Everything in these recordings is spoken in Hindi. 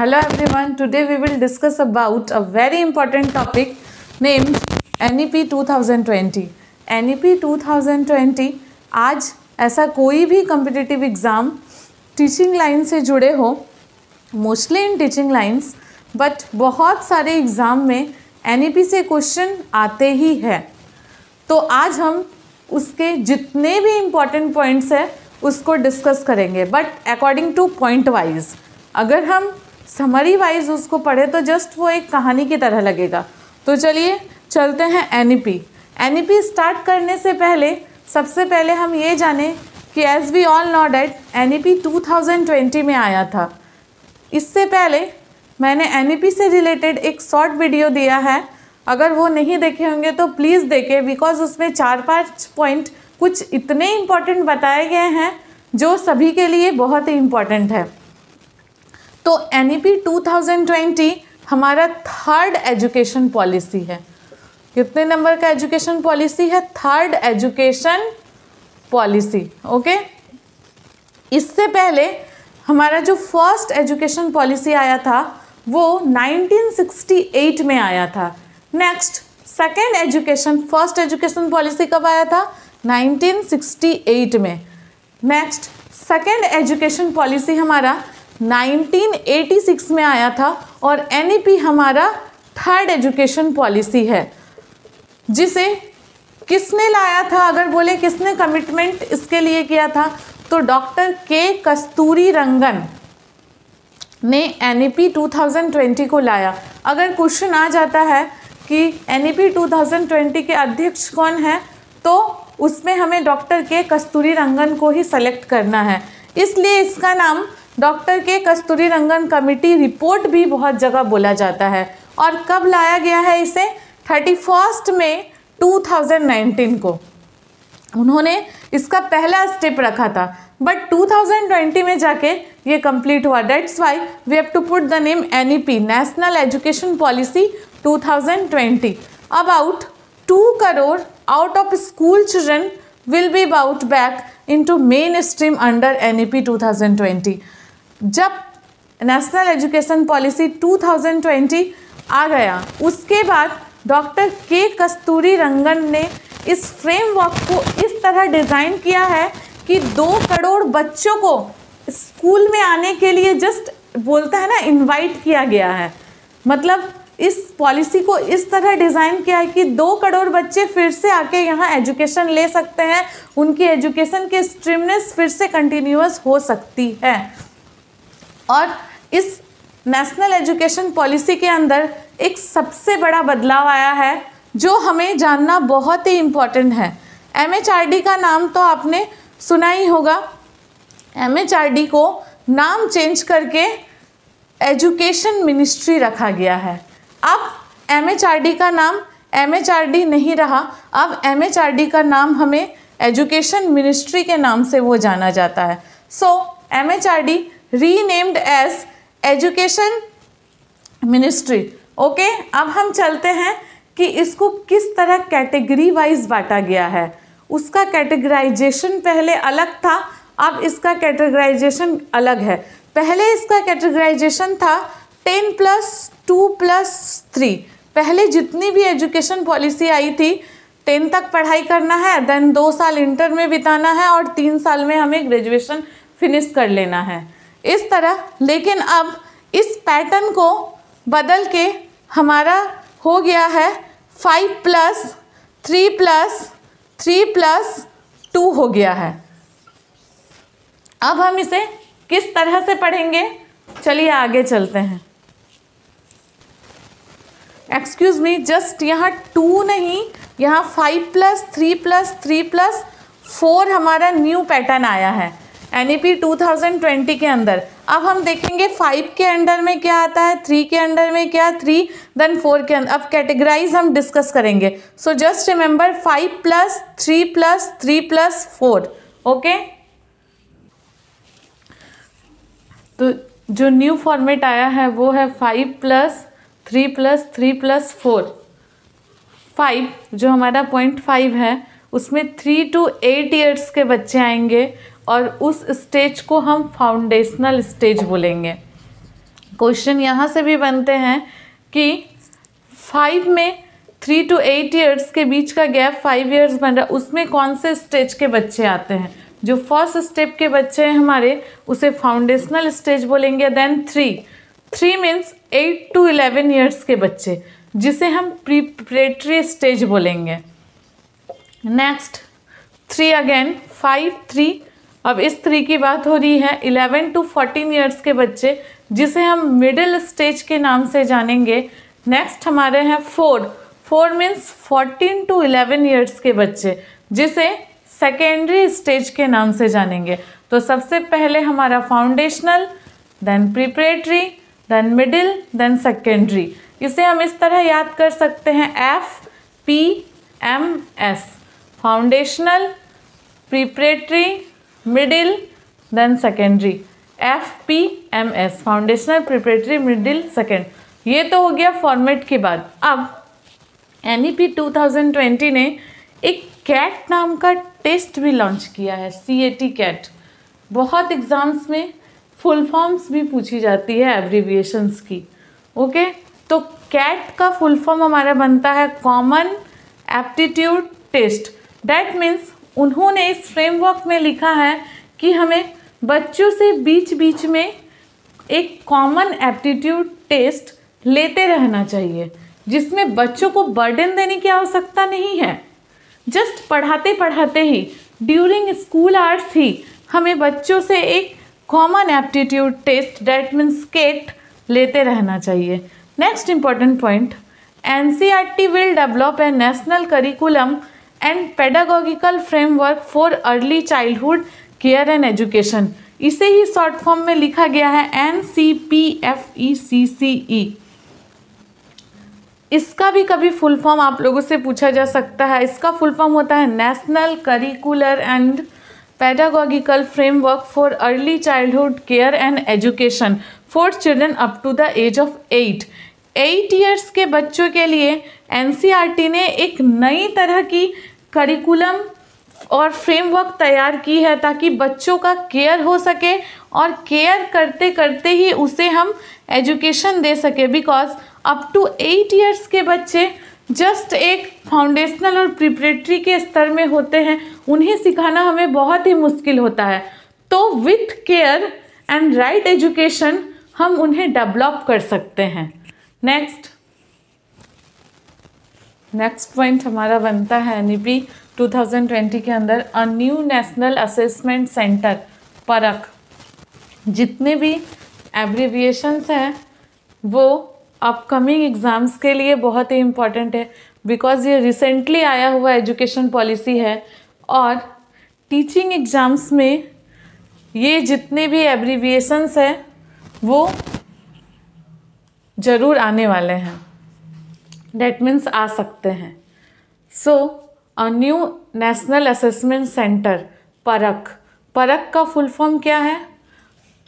hello everyone today we will discuss about a very important topic named nep 2020 nep 2020 आज ऐसा कोई भी कम्पिटिटिव एग्ज़ाम टीचिंग लाइन से जुड़े हो mostly in teaching lines but बहुत सारे एग्ज़ाम में एन e से क्वेश्चन आते ही है तो आज हम उसके जितने भी इम्पॉर्टेंट पॉइंट्स हैं उसको डिस्कस करेंगे but according to point wise अगर हम समरी वाइज उसको पढ़े तो जस्ट वो एक कहानी की तरह लगेगा तो चलिए चलते हैं N E P P N E start करने से पहले सबसे पहले हम ये जाने कि as we all know that N E P two thousand twenty में आया था इससे पहले मैंने एन ई पी से रिलेटेड एक शॉर्ट वीडियो दिया है अगर वो नहीं देखे होंगे तो प्लीज़ देखें बिकॉज उसमें चार पाँच पॉइंट कुछ इतने इम्पॉर्टेंट बताए गए हैं जो सभी के लिए बहुत ही इम्पॉर्टेंट है तो एन 2020 e हमारा थर्ड एजुकेशन पॉलिसी है कितने नंबर का एजुकेशन पॉलिसी है थर्ड एजुकेशन पॉलिसी ओके इससे पहले हमारा जो फर्स्ट एजुकेशन पॉलिसी आया था वो 1968 में आया था next second education first education policy कब आया था 1968 में नेक्स्ट सेकेंड एजुकेशन पॉलिसी हमारा 1986 में आया था और एन e हमारा थर्ड एजुकेशन पॉलिसी है जिसे किसने लाया था अगर बोले किसने कमिटमेंट इसके लिए किया था तो डॉक्टर के कस्तूरी रंगन ने एन 2020 e को लाया अगर क्वेश्चन आ जाता है कि एन 2020 e के अध्यक्ष कौन है तो उसमें हमें डॉक्टर के कस्तूरी रंगन को ही सेलेक्ट करना है इसलिए इसका नाम डॉक्टर के कस्तूरी रंगन कमेटी रिपोर्ट भी बहुत जगह बोला जाता है और कब लाया गया है इसे थर्टी फर्स्ट में 2019 को उन्होंने इसका पहला स्टेप रखा था बट 2020 में जाके ये कंप्लीट हुआ that's why we have to put the name N national education policy 2020 about two crore out of school children mainstream under N E P two thousand 2020. जब नेशनल एजुकेशन पॉलिसी 2020 आ गया उसके बाद डॉक्टर के कस्तूरी रंगन ने इस फ्रेमवर्क को इस तरह डिज़ाइन किया है कि दो करोड़ बच्चों को स्कूल में आने के लिए जस्ट बोलता है ना इनवाइट किया गया है मतलब इस पॉलिसी को इस तरह डिज़ाइन किया है कि दो करोड़ बच्चे फिर से आके यहाँ एजुकेशन ले सकते हैं उनकी एजुकेशन की स्ट्रीमनेस फिर से कंटिन्यूस हो सकती है और इस नेशनल एजुकेशन पॉलिसी के अंदर एक सबसे बड़ा बदलाव आया है जो हमें जानना बहुत ही इम्पॉर्टेंट है एम का नाम तो आपने सुना ही होगा एम को नाम चेंज करके एजुकेशन मिनिस्ट्री रखा गया है अब एम का नाम एम नहीं रहा अब एम का नाम हमें एजुकेशन मिनिस्ट्री के नाम से वो जाना जाता है so so, M renamed as education ministry okay अब हम चलते हैं कि इसको किस तरह कैटेगरी वाइज बांटा गया है उसका कैटेगराइजेशन पहले अलग था अब इसका कैटेगराइजेशन अलग है पहले इसका कैटेगराइजेशन था ten plus two plus three पहले जितनी भी एजुकेशन पॉलिसी आई थी टेन तक पढ़ाई करना है देन दो साल इंटर में बिताना है और तीन साल में हमें ग्रेजुएशन फिनिश कर लेना है इस तरह लेकिन अब इस पैटर्न को बदल के हमारा हो गया है five plus three plus three plus two हो गया है अब हम इसे किस तरह से पढ़ेंगे चलिए आगे चलते हैं एक्सक्यूज़ मी जस्ट यहाँ टू नहीं यहाँ five plus three plus three plus four हमारा न्यू पैटर्न आया है N E P two thousand twenty के अंदर अब हम देखेंगे फाइव के अंडर में क्या आता है थ्री के अंडर में क्या थ्री देन फोर के अंदर अब कैटेगराइज हम डिस्कस करेंगे so just remember five plus three plus three plus four okay तो जो न्यू फॉर्मेट आया है वो है five plus three plus three plus four five जो हमारा पॉइंट फाइव है उसमें थ्री टू एट ईयर्स के बच्चे आएंगे और उस स्टेज को हम फाउंडेशनल स्टेज बोलेंगे क्वेश्चन यहाँ से भी बनते हैं कि फाइव में थ्री टू एट ईयर्स के बीच का गैप फाइव ईयर्स बन रहा है उसमें कौन से स्टेज के बच्चे आते हैं जो फर्स्ट स्टेप के बच्चे हैं हमारे उसे फाउंडेशनल स्टेज बोलेंगे then three three means eight to eleven years के बच्चे जिसे हम प्रिपरेटरी स्टेज बोलेंगे next three again five three अब इस थ्री की बात हो रही है इलेवन टू फोर्टीन ईयर्स के बच्चे जिसे हम मिडिल स्टेज के नाम से जानेंगे नेक्स्ट हमारे हैं four four means fourteen to eleven years के बच्चे जिसे सेकेंडरी स्टेज के नाम से जानेंगे तो सबसे पहले हमारा foundational then preparatory then middle then secondary इसे हम इस तरह याद कर सकते हैं F P M S foundational preparatory middle then secondary F P M S foundational preparatory middle second ये तो हो गया फॉर्मेट के बाद अब N E P two thousand twenty ने एक कैट नाम का टेस्ट भी लॉन्च किया है सी ए टी कैट बहुत एग्ज़ाम्स में फुल फॉर्म्स भी पूछी जाती है एब्रीविएशंस की ओके तो कैट का फुल फॉर्म हमारा बनता है common aptitude test that means उन्होंने इस फ्रेमवर्क में लिखा है कि हमें बच्चों से बीच बीच में एक कॉमन एप्टीट्यूड टेस्ट लेते रहना चाहिए जिसमें बच्चों को बर्डन देने की आवश्यकता नहीं है जस्ट पढ़ाते पढ़ाते ही ड्यूरिंग स्कूल आर्ट्स ही हमें बच्चों से एक common aptitude test that means CAT लेते रहना चाहिए next important point N C R T will develop a national curriculum and pedagogical framework for early childhood care and education इसे ही शॉर्ट फॉर्म में लिखा गया है N C P F E C C E इसका भी कभी फुल फॉर्म आप लोगों से पूछा जा सकता है इसका फुल फॉर्म होता है national curricular and pedagogical framework for early childhood care and education for children up to the age of eight eight years के बच्चों के लिए एनसीईआरटी ने एक नई तरह की करिकुलम और फ्रेमवर्क तैयार की है ताकि बच्चों का केयर हो सके और केयर करते करते ही उसे हम एजुकेशन दे सके because up to eight years के बच्चे जस्ट एक फाउंडेशनल और प्रिपरेटरी के स्तर में होते हैं उन्हें सिखाना हमें बहुत ही मुश्किल होता है तो with care and right education हम उन्हें डेवलप कर सकते हैं नेक्स्ट नेक्स्ट पॉइंट हमारा बनता है एन 2020 के अंदर a new national assessment centre Parakh जितने भी एब्रीविएशंस हैं वो अपकमिंग एग्ज़ाम्स के लिए बहुत ही इम्पॉर्टेंट है बिकॉज ये रिसेंटली आया हुआ एजुकेशन पॉलिसी है और टीचिंग एग्ज़ाम्स में ये जितने भी एब्रीविएशंस हैं वो ज़रूर आने वाले हैं डेट मीन्स आ सकते हैं so a new national assessment centre Parakh Parakh का फुल फॉर्म क्या है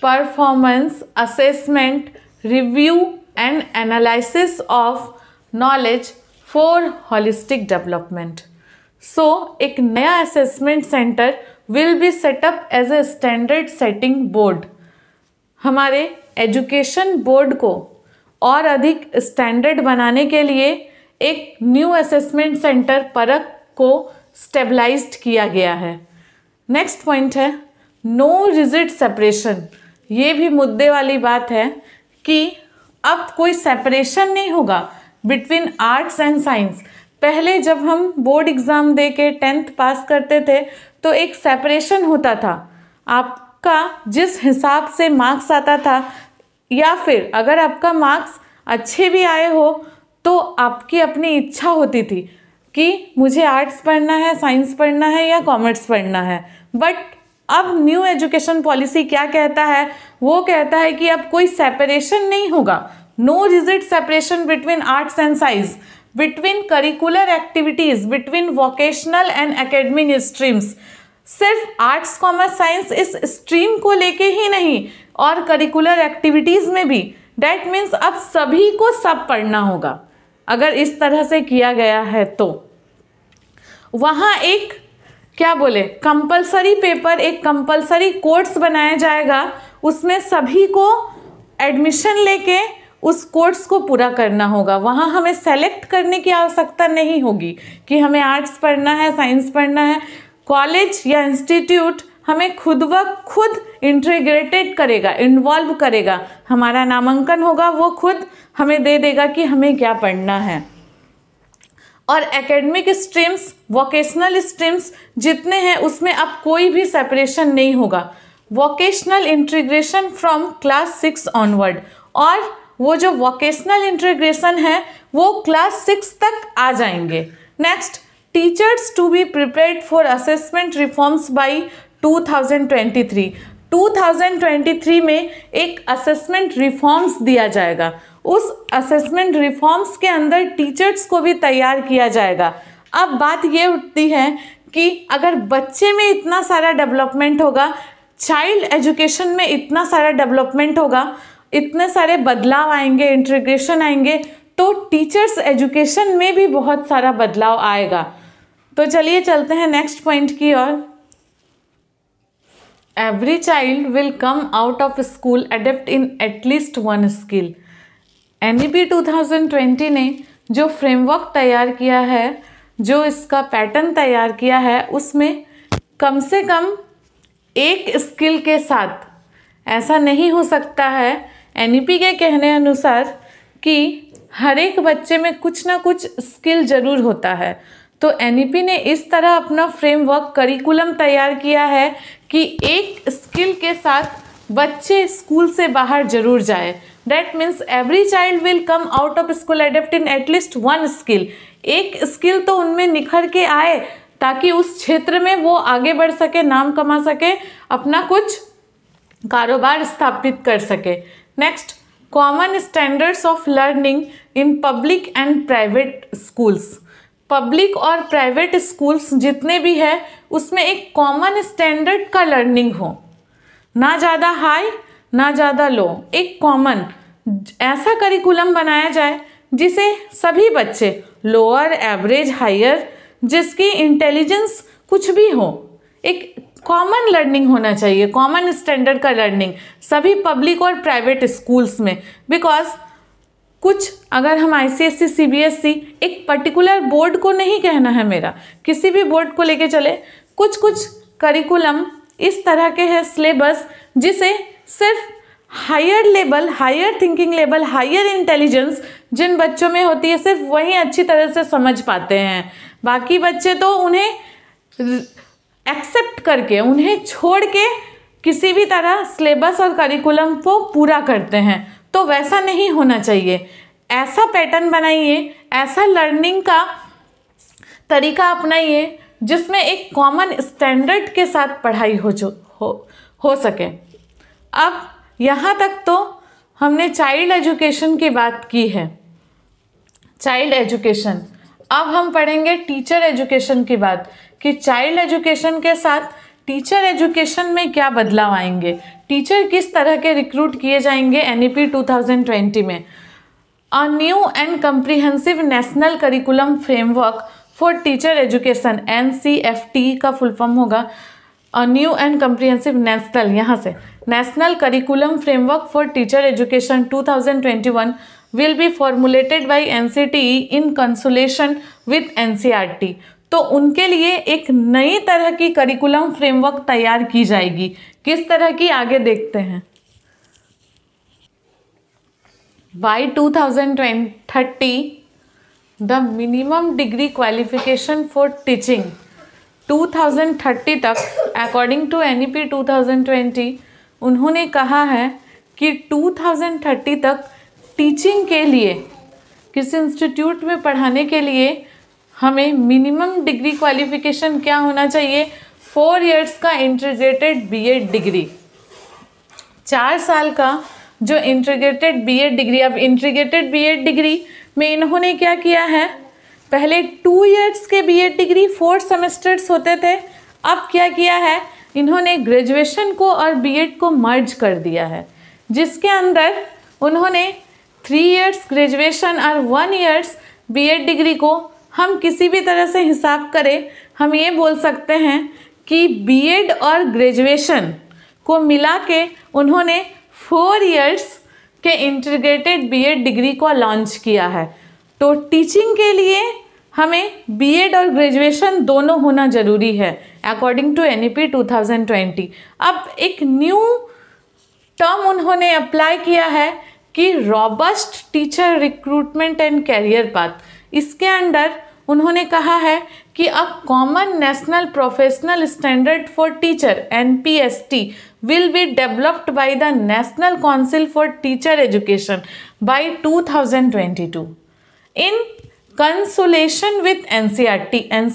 performance assessment review and analysis of knowledge for holistic development so एक नया assessment centre will be set up as a standard setting board हमारे एजुकेशन बोर्ड को और अधिक स्टैंडर्ड बनाने के लिए एक न्यू असेसमेंट सेंटर परख को स्टेबलाइज्ड किया गया है नेक्स्ट पॉइंट है नो रिजिट सेपरेशन ये भी मुद्दे वाली बात है कि अब कोई सेपरेशन नहीं होगा बिटवीन आर्ट्स एंड साइंस पहले जब हम बोर्ड एग्ज़ाम दे के टेंथ पास करते थे तो एक सेपरेशन होता था आपका जिस हिसाब से मार्क्स आता था या फिर अगर आपका मार्क्स अच्छे भी आए हो तो आपकी अपनी इच्छा होती थी कि मुझे आर्ट्स पढ़ना है साइंस पढ़ना है या कॉमर्स पढ़ना है बट अब न्यू एजुकेशन पॉलिसी क्या कहता है वो कहता है कि अब कोई सेपरेशन नहीं होगा no rigid separation between arts and science between curricular activities between vocational and academic streams सिर्फ आर्ट्स कॉमर्स साइंस इस स्ट्रीम को लेके ही नहीं और करिकुलर एक्टिविटीज़ में भी डैट मीन्स अब सभी को सब पढ़ना होगा अगर इस तरह से किया गया है तो वहाँ एक क्या बोले कंपलसरी पेपर एक कंपलसरी कोर्स बनाया जाएगा उसमें सभी को एडमिशन लेके उस कोर्स को पूरा करना होगा वहाँ हमें सेलेक्ट करने की आवश्यकता नहीं होगी कि हमें आर्ट्स पढ़ना है साइंस पढ़ना है कॉलेज या इंस्टीट्यूट हमें खुद व खुद इंटीग्रेटेड करेगा इन्वॉल्व करेगा हमारा नामांकन होगा वो खुद हमें दे देगा कि हमें क्या पढ़ना है और एकेडमिक स्ट्रीम्स वोकेशनल स्ट्रीम्स जितने हैं उसमें अब कोई भी सेपरेशन नहीं होगा vocational integration from class six onward और वो जो वोकेशनल इंटीग्रेशन है वो क्लास सिक्स तक आ जाएंगे next teachers to be prepared for assessment reforms by 2023 2023 में एक असेसमेंट रिफॉर्म्स दिया जाएगा उस असेसमेंट रिफॉर्म्स के अंदर टीचर्स को भी तैयार किया जाएगा अब बात ये उठती है कि अगर बच्चे में इतना सारा डेवलपमेंट होगा चाइल्ड एजुकेशन में इतना सारा डेवलपमेंट होगा इतने सारे बदलाव आएंगे इंटीग्रेशन आएंगे तो टीचर्स एजुकेशन में भी बहुत सारा बदलाव आएगा तो चलिए चलते हैं नेक्स्ट पॉइंट की ओर every child will come out of school adept in at least one skill N E twenty ने जो फ्रेमवर्क तैयार किया है जो इसका पैटर्न तैयार किया है उसमें कम से कम एक स्किल के साथ ऐसा नहीं हो सकता है एन ई पी के कहने अनुसार कि हर एक बच्चे में कुछ ना कुछ स्किल ज़रूर होता है तो एन e ने इस तरह अपना फ्रेमवर्क करिकुलम तैयार किया है कि एक स्किल के साथ बच्चे स्कूल से बाहर जरूर जाएं that means every child will come out of school adept in at least one skill एक स्किल तो उनमें निखर के आए ताकि उस क्षेत्र में वो आगे बढ़ सके नाम कमा सके अपना कुछ कारोबार स्थापित कर सके next common standards of learning in public and private schools public और प्राइवेट स्कूल्स जितने भी हैं उसमें एक कॉमन स्टैंडर्ड का लर्निंग हो ना ज़्यादा हाई ना ज़्यादा लो एक कॉमन ऐसा करिकुलम बनाया जाए जिसे सभी बच्चे लोअर एवरेज हायर जिसकी इंटेलिजेंस कुछ भी हो एक कॉमन लर्निंग होना चाहिए कॉमन स्टैंडर्ड का लर्निंग सभी पब्लिक और प्राइवेट स्कूल्स में बिकॉज कुछ अगर हम आई सी सीबीएसई एक पर्टिकुलर बोर्ड को नहीं कहना है मेरा किसी भी बोर्ड को लेके चले कुछ कुछ करिकुलम इस तरह के हैं सिलेबस जिसे सिर्फ higher level higher thinking level higher intelligence जिन बच्चों में होती है सिर्फ वही अच्छी तरह से समझ पाते हैं बाकी बच्चे तो उन्हें एक्सेप्ट करके उन्हें छोड़ के किसी भी तरह सिलेबस और करिकुलम को पूरा करते हैं तो वैसा नहीं होना चाहिए ऐसा पैटर्न बनाइए ऐसा लर्निंग का तरीका अपनाइए जिसमें एक कॉमन स्टैंडर्ड के साथ पढ़ाई हो जो हो हो सके अब यहाँ तक तो हमने चाइल्ड एजुकेशन की बात की है चाइल्ड एजुकेशन अब हम पढ़ेंगे टीचर एजुकेशन की बात कि चाइल्ड एजुकेशन के साथ टीचर एजुकेशन में क्या बदलाव आएंगे टीचर किस तरह के रिक्रूट किए जाएंगे N E P two thousand twenty में a new and comprehensive national curriculum framework for teacher education N C F T का फुल फॉर्म होगा a new and comprehensive national यहाँ से national curriculum framework for teacher education 2021 will be formulated by NCTE in consultation with NCRT. E तो उनके लिए एक नई तरह की करिकुलम फ्रेमवर्क तैयार की जाएगी किस तरह की आगे देखते हैं by 2030 the minimum degree qualification for teaching 2030 तक अकॉर्डिंग टू एन 2020 उन्होंने कहा है कि 2030 तक टीचिंग के लिए किसी इंस्टीट्यूट में पढ़ाने के लिए हमें मिनिमम डिग्री क्वालिफिकेशन क्या होना चाहिए फोर इयर्स का इंटीग्रेटेड बीएड डिग्री चार साल का जो इंटीग्रेटेड बीएड डिग्री अब इंटीग्रेटेड बीएड डिग्री में इन्होंने क्या किया है पहले टू इयर्स के बीएड डिग्री फोर सेमेस्टर्स होते थे अब क्या किया है इन्होंने ग्रेजुएशन को और बीएड को मर्ज कर दिया है जिसके अंदर उन्होंने थ्री इयर्स ग्रेजुएशन और वन ईयर्स बीएड डिग्री को हम किसी भी तरह से हिसाब करें हम ये बोल सकते हैं कि बीएड और ग्रेजुएशन को मिला के उन्होंने फोर इयर्स के इंटीग्रेटेड बीएड डिग्री को लॉन्च किया है तो टीचिंग के लिए हमें बीएड और ग्रेजुएशन दोनों होना ज़रूरी है अकॉर्डिंग टू एन 2020 अब एक न्यू टर्म उन्होंने अप्लाई किया है कि robust teacher recruitment and career path इसके अंडर उन्होंने कहा है कि अब common national professional standard for teacher N P S T by the national council for teacher education by 2022. In consultation with N C R T N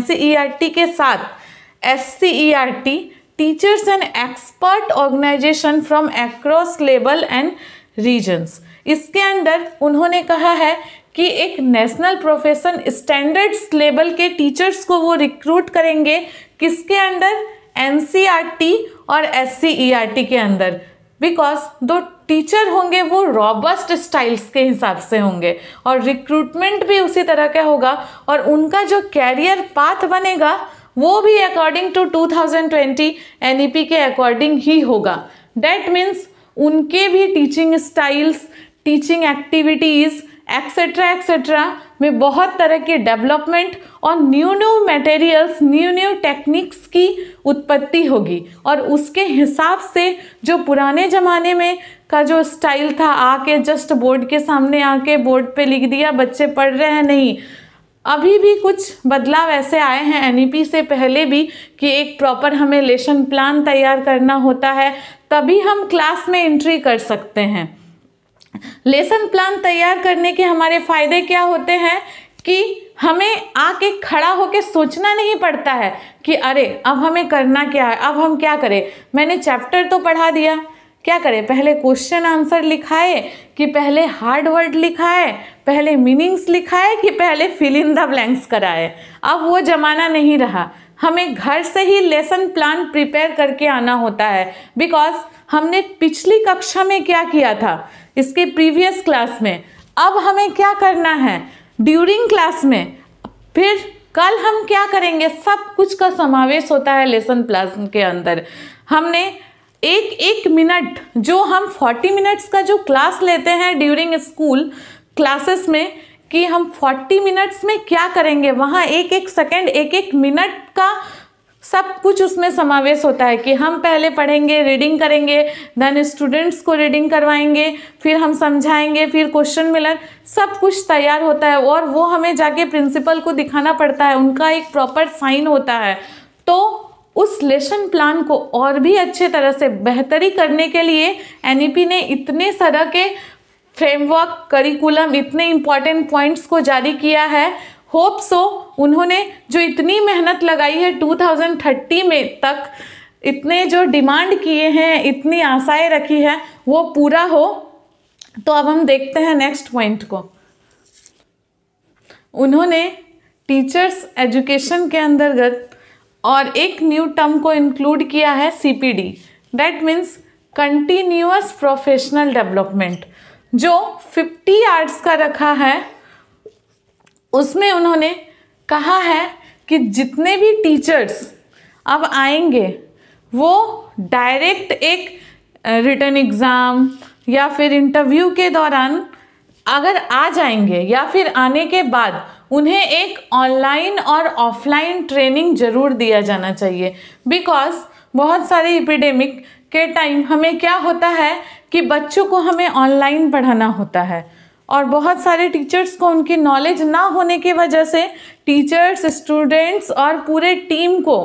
C E R T के साथ S C E R T teachers and expert organisation from across level and regions इसके अंदर उन्होंने कहा है कि एक नेशनल प्रोफेशन स्टैंडर्ड्स लेवल के टीचर्स को वो रिक्रूट करेंगे किसके अंडर एन e और एस e के अंदर बिकॉज दो टीचर होंगे वो रॉबस्ट स्टाइल्स के हिसाब से होंगे और रिक्रूटमेंट भी उसी तरह का होगा और उनका जो कैरियर पाथ बनेगा वो भी अकॉर्डिंग टू 2020 एनईपी के अकॉर्डिंग ही होगा डैट मीन्स उनके भी teaching styles teaching activities etcetera etcetera में बहुत तरह के डेवलपमेंट और new new materials new new techniques की उत्पत्ति होगी और उसके हिसाब से जो पुराने ज़माने में का जो स्टाइल था आके जस्ट बोर्ड के सामने आके बोर्ड पे लिख दिया बच्चे पढ़ रहे हैं नहीं अभी भी कुछ बदलाव ऐसे आए हैं एन e से पहले भी कि एक प्रॉपर हमें लेसन प्लान तैयार करना होता है तभी हम क्लास में एंट्री कर सकते हैं लेसन प्लान तैयार करने के हमारे फ़ायदे क्या होते हैं कि हमें आके खड़ा होके सोचना नहीं पड़ता है कि अरे अब हमें करना क्या है अब हम क्या करें मैंने चैप्टर तो पढ़ा दिया क्या करें पहले क्वेश्चन आंसर लिखाए कि पहले हार्ड वर्ड लिखाए पहले मीनिंग्स लिखाए कि पहले फिल इन द ब्लैंक्स कराए अब वो ज़माना नहीं रहा हमें घर से ही लेसन प्लान प्रिपेयर करके आना होता है बिकॉज हमने पिछली कक्षा में क्या किया था इसके प्रीवियस क्लास में अब हमें क्या करना है ड्यूरिंग क्लास में फिर कल हम क्या करेंगे सब कुछ का समावेश होता है लेसन प्लान के अंदर हमने एक एक मिनट जो हम फोर्टी मिनट्स का जो क्लास लेते हैं ड्यूरिंग स्कूल क्लासेस में कि हम फोर्टी मिनट्स में क्या करेंगे वहाँ एक एक सेकेंड एक एक मिनट का सब कुछ उसमें समावेश होता है कि हम पहले पढ़ेंगे रीडिंग करेंगे देन स्टूडेंट्स को रीडिंग करवाएंगे फिर हम समझाएंगे फिर क्वेश्चन मिलन सब कुछ तैयार होता है और वो हमें जाके प्रिंसिपल को दिखाना पड़ता है उनका एक प्रॉपर साइन होता है तो उस लेसन प्लान को और भी अच्छे तरह से बेहतरी करने के लिए एन e ने इतने तरह के फ्रेमवर्क करिकुलम इतने इम्पॉर्टेंट पॉइंट्स को जारी किया है होप सो उन्होंने जो इतनी मेहनत लगाई है 2030 में तक इतने जो डिमांड किए हैं इतनी आशाएं रखी है वो पूरा हो तो अब हम देखते हैं नेक्स्ट पॉइंट को उन्होंने टीचर्स एजुकेशन के अंतर्गत और एक न्यू टर्म को इंक्लूड किया है C P D that means continuous professional development जो फिफ्टी आर्ट्स का रखा है उसमें उन्होंने कहा है कि जितने भी टीचर्स अब आएंगे वो डायरेक्ट एक रिटर्न एग्ज़ाम या फिर इंटरव्यू के दौरान अगर आ जाएंगे या फिर आने के बाद उन्हें एक ऑनलाइन और ऑफलाइन ट्रेनिंग ज़रूर दिया जाना चाहिए बिकॉज बहुत सारे इपिडेमिक के टाइम हमें क्या होता है कि बच्चों को हमें ऑनलाइन पढ़ाना होता है और बहुत सारे टीचर्स को उनकी नॉलेज ना होने की वजह से टीचर्स स्टूडेंट्स और पूरे टीम को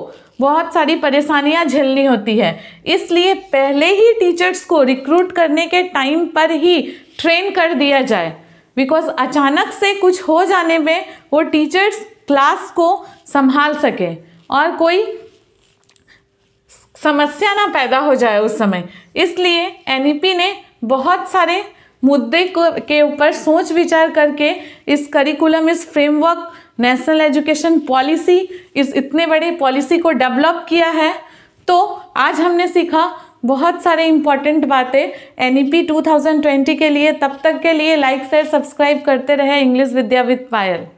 बहुत सारी परेशानियां झेलनी होती है इसलिए पहले ही टीचर्स को रिक्रूट करने के टाइम पर ही ट्रेन कर दिया जाए बिकॉज अचानक से कुछ हो जाने में वो टीचर्स क्लास को संभाल सके और कोई समस्या ना पैदा हो जाए उस समय इसलिए एनईपी e ने बहुत सारे मुद्दे को के ऊपर सोच विचार करके इस करिकुलम इस फ्रेमवर्क नेशनल एजुकेशन पॉलिसी इस इतने बड़े पॉलिसी को डेवलप किया है तो आज हमने सीखा बहुत सारे इंपॉर्टेंट बातें एन ई पी के लिए तब तक के लिए लाइक शेयर सब्सक्राइब करते रहे इंग्लिश विद्या विद पायल